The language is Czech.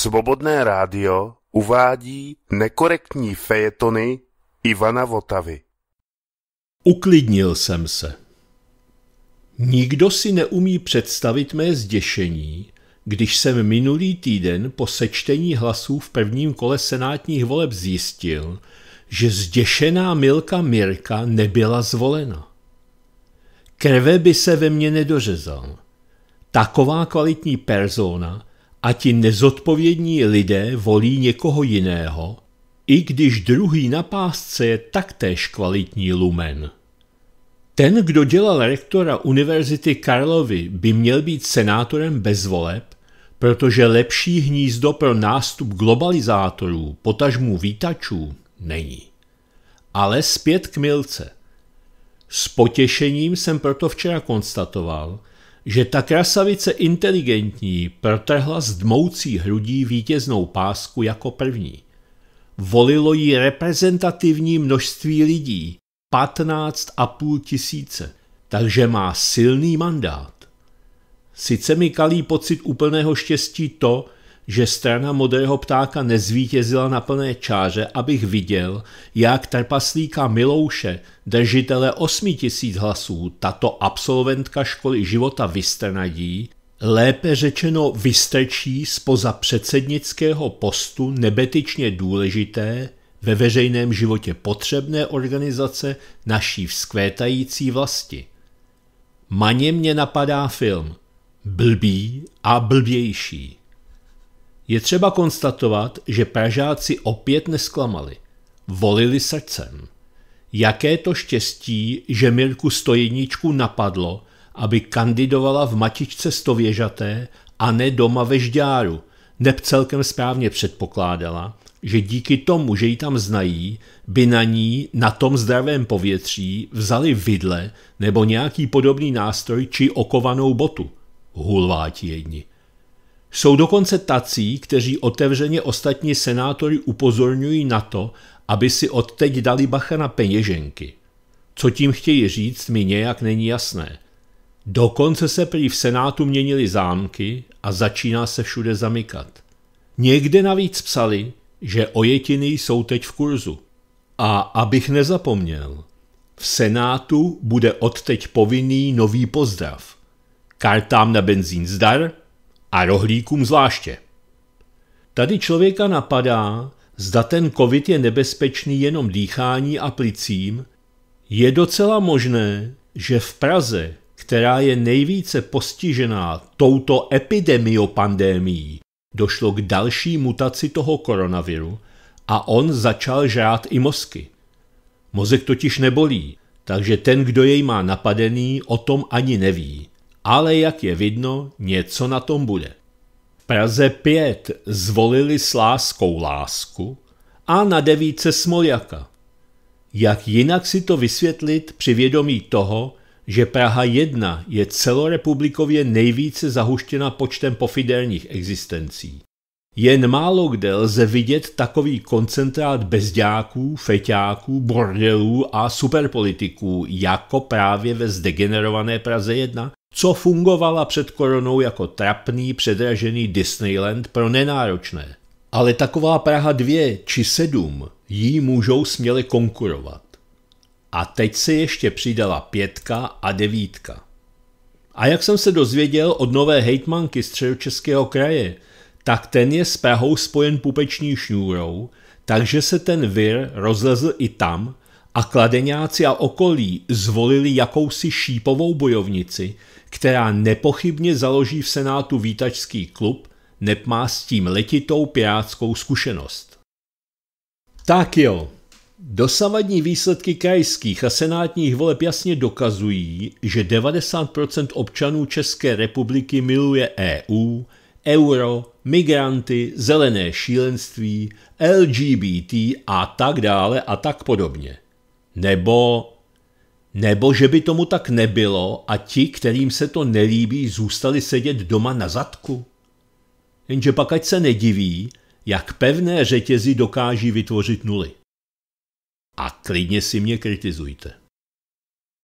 Svobodné rádio uvádí nekorektní fejetony Ivana Votavy. Uklidnil jsem se. Nikdo si neumí představit mé zděšení, když jsem minulý týden po sečtení hlasů v prvním kole senátních voleb zjistil, že zděšená Milka Mirka nebyla zvolena. Krve by se ve mně nedořezal. Taková kvalitní persona a ti nezodpovědní lidé volí někoho jiného, i když druhý na pásce je taktéž kvalitní lumen. Ten, kdo dělal rektora Univerzity Karlovy, by měl být senátorem bez voleb, protože lepší hnízdo pro nástup globalizátorů, potažmů vítačů, není. Ale zpět k Milce. S potěšením jsem proto včera konstatoval, že ta krasavice inteligentní protrhla z dmoucí hrudí vítěznou pásku jako první. Volilo ji reprezentativní množství lidí, 15,5 tisíce, takže má silný mandát. Sice mi kalí pocit úplného štěstí to, že strana modrého ptáka nezvítězila na plné čáře, abych viděl, jak trpaslíka Milouše, držitele osmi tisíc hlasů, tato absolventka školy života vystrnadí, lépe řečeno vystrčí spoza předsednického postu nebetyčně důležité, ve veřejném životě potřebné organizace naší vzkvétající vlasti. Maně mě napadá film Blbý a blbější. Je třeba konstatovat, že Pražáci opět nesklamali. Volili srdcem. Jaké to štěstí, že Mirku Stojeníčku napadlo, aby kandidovala v matičce stověžaté a ne doma ve Žďáru, neb celkem správně předpokládala, že díky tomu, že ji tam znají, by na ní na tom zdravém povětří vzali vidle nebo nějaký podobný nástroj či okovanou botu. Hulváti jedni. Jsou dokonce tací, kteří otevřeně ostatní senátory upozorňují na to, aby si odteď dali bacha na peněženky. Co tím chtějí říct, mi nějak není jasné. Dokonce se prý v Senátu měnili zámky a začíná se všude zamykat. Někde navíc psali, že ojetiny jsou teď v kurzu. A abych nezapomněl, v Senátu bude odteď povinný nový pozdrav. Kartám na benzín zdar, a rohlíkům zvláště. Tady člověka napadá, zda ten covid je nebezpečný jenom dýchání a plicím, je docela možné, že v Praze, která je nejvíce postižená touto epidemiopandémií, došlo k další mutaci toho koronaviru a on začal žrát i mozky. Mozek totiž nebolí, takže ten, kdo jej má napadený, o tom ani neví ale jak je vidno, něco na tom bude. V Praze 5 zvolili s láskou lásku a na devíce Smoljaka. Jak jinak si to vysvětlit při vědomí toho, že Praha 1 je celorepublikově nejvíce zahuštěna počtem pofiderních existencí. Jen málo kde lze vidět takový koncentrát bezďáků, feťáků, bordelů a superpolitiků, jako právě ve zdegenerované Praze 1, co fungovala před koronou jako trapný, předražený Disneyland pro nenáročné. Ale taková Praha 2 či 7 jí můžou směle konkurovat. A teď se ještě přidala pětka a devítka. A jak jsem se dozvěděl od nové hejtmanky středočeského kraje – tak ten je s Prahou spojen pupeční šňůrou, takže se ten vir rozlezl i tam a kladeňáci a okolí zvolili jakousi šípovou bojovnici, která nepochybně založí v Senátu výtačský klub, nep má s tím letitou pirátskou zkušenost. Tak jo, Dosavadní výsledky krajských a senátních voleb jasně dokazují, že 90% občanů České republiky miluje EU, euro, migranty, zelené šílenství, LGBT a tak dále a tak podobně. Nebo, nebo že by tomu tak nebylo a ti, kterým se to nelíbí, zůstali sedět doma na zadku. Jenže pak ať se nediví, jak pevné řetězy dokáží vytvořit nuly. A klidně si mě kritizujte.